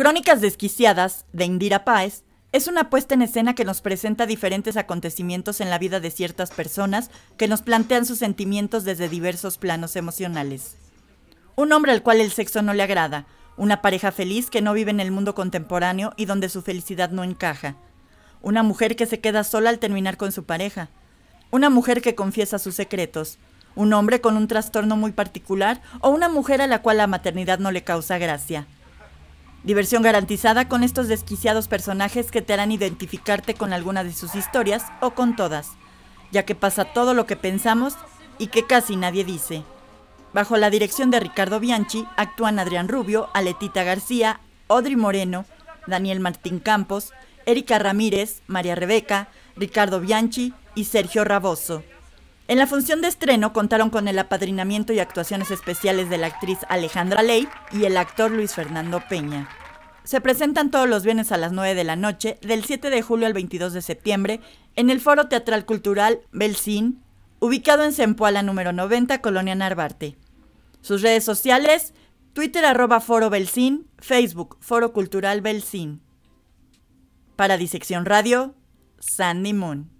Crónicas desquiciadas, de Indira Páez, es una puesta en escena que nos presenta diferentes acontecimientos en la vida de ciertas personas que nos plantean sus sentimientos desde diversos planos emocionales. Un hombre al cual el sexo no le agrada, una pareja feliz que no vive en el mundo contemporáneo y donde su felicidad no encaja, una mujer que se queda sola al terminar con su pareja, una mujer que confiesa sus secretos, un hombre con un trastorno muy particular o una mujer a la cual la maternidad no le causa gracia. Diversión garantizada con estos desquiciados personajes que te harán identificarte con alguna de sus historias o con todas, ya que pasa todo lo que pensamos y que casi nadie dice. Bajo la dirección de Ricardo Bianchi actúan Adrián Rubio, Aletita García, Audrey Moreno, Daniel Martín Campos, Erika Ramírez, María Rebeca, Ricardo Bianchi y Sergio Raboso. En la función de estreno contaron con el apadrinamiento y actuaciones especiales de la actriz Alejandra Ley y el actor Luis Fernando Peña. Se presentan todos los viernes a las 9 de la noche, del 7 de julio al 22 de septiembre, en el Foro Teatral Cultural Belcín, ubicado en Sempoala, número 90, Colonia Narvarte. Sus redes sociales, Twitter arroba Foro Belsín, Facebook Foro Cultural Belcín. Para Disección Radio, Sandy Moon.